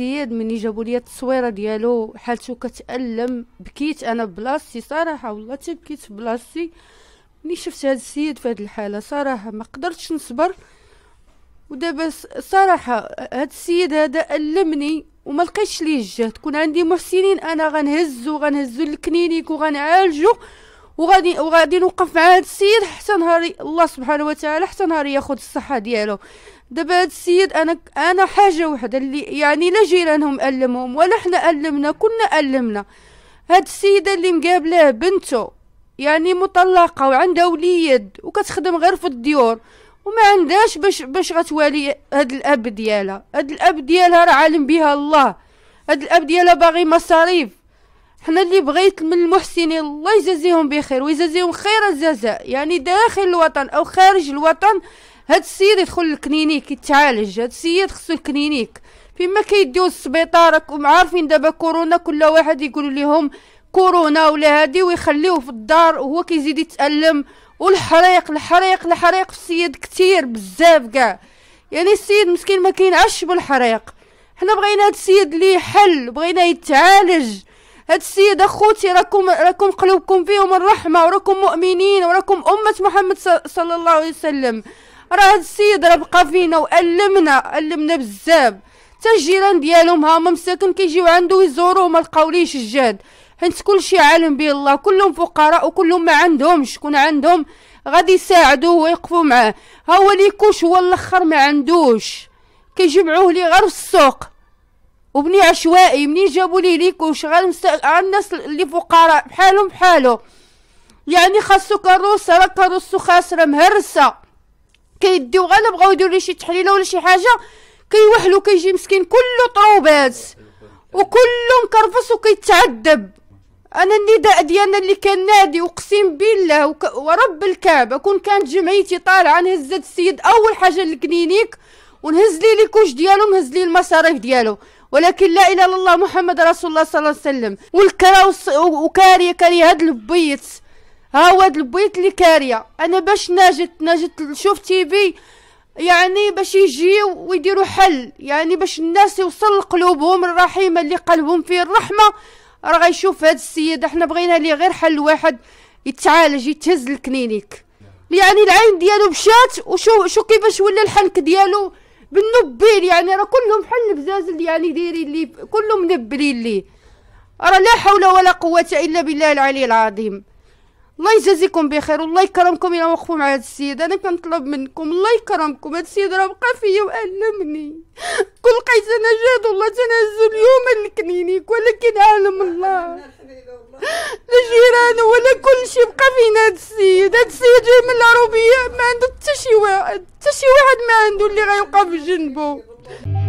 السيد من جابوا لي التصويره ديالو حالته كتالم بكيت انا بلاصتي صراحه والله تبكيت بلاصتي ملي شفت هذا السيد في هذه الحاله صراحه ما قدرتش نصبر ودابا صراحه هذا السيد هذا المني وما لقيتش ليه الجهد كون عندي محسنين انا غنهزو غنهزو الكلينيك وغنعالجو وغادي وغادي نوقف مع هذا السيد حتى نهار الله سبحانه وتعالى حتى نهار ياخذ الصحه ديالو دابا هذا السيد انا انا حاجه وحده اللي يعني لا جيرانهم المهم ولا حنا المنا كنا المنا هاد السيده اللي مقابلاه بنته يعني مطلقه وعندها وليد وكتخدم غير في الديور وما عندهاش باش باش غتوالي هاد الاب ديالها هاد الاب ديالها راه عالم بها الله هاد الاب ديالها باغي مصاريف حنا اللي بغيت من المحسنين الله يجازيهم بخير ويجازيهم خير الجزاء يعني داخل الوطن او خارج الوطن هاد السيد يدخل للكلينيك يتعالج هاد السيد خصو الكلينيك فيما كيديو السبيطار راكم عارفين دابا كورونا كل واحد يقول لهم كورونا ولا هادي ويخليوه في الدار وهو كيزيد يتالم والحريق الحريق الحريق في السيد كتير بزاف كاع يعني السيد مسكين ما كينعش بالحريق حنا بغينا هاد السيد ليه حل بغينا يتعالج هاد السيد اخوتي راكم راكم قلوبكم فيهم الرحمه وراكم مؤمنين وراكم امه محمد صلى الله عليه وسلم راه هاد السيد راه بقى فينا والمنا المنا بزاف حتى الجيران ديالهم هما مساكن كيجيو عنده يزوروه ما لقاوليش الجاد حيت كلشي عالم به الله كلهم فقراء وكلهم ما عندهمش شكون عندهم غادي يساعدوه ويقفوا معاه ها هو ليكوش هو الاخر ما عندوش كيجمعوه لي غير في السوق وبني عشوائي منين جابوا لي ليكو شغال مست... على الناس اللي فقراء بحالهم بحالو يعني خاصو كروس راه كروسو خاسرة مهرسة كيديو غير بغاو يديروا لي شي تحليلة ولا شي حاجة كيوحلو كيجي مسكين كله طروبات وكله مكرفص وكيتعذب انا النداء ديالنا اللي كان نادي اقسم بالله وك... ورب الكعبه كون كانت جمعيتي طالعه نهزت السيد اول حاجه للكلينيك ونهز لي ليكوش ديالو نهز لي المصاريف ديالو ولكن لا اله الا الله محمد رسول الله صلى الله عليه وسلم والكرا وكاريه كاريه هاد البيت ها هو هاد البيت اللي كاريه انا باش ناجت ناجت نشوف تي في يعني باش يجيو ويديروا حل يعني باش الناس يوصل لقلوبهم الرحيمه اللي قلبهم فيه الرحمه راه غيشوف هاد السيد احنا بغينا ليه غير حل واحد يتعالج يتهز الكلينيك نعم. يعني العين ديالو مشات وشو شو كيفاش ولا الحنك ديالو بالنبيل يعني راه كلهم حل بزازل يعني دايرين لي كلهم نبلي لي راه لا حول ولا قوة إلا بالله العلي العظيم الله يجازيكم بخير والله يكرمكم الى وقفوا مع هاد السيد انا كنطلب منكم الله يكرمكم هاد السيد راه بقى فيا والمني كل قيس انا جاد والله تنهزو اليوم الكنينيك ولكن عالم الله فين هاد السيد هاد السيد جاي من العروبيه ما عنده حتى شي واحد حتى شي واحد ما عنده اللي غيوقف جنبه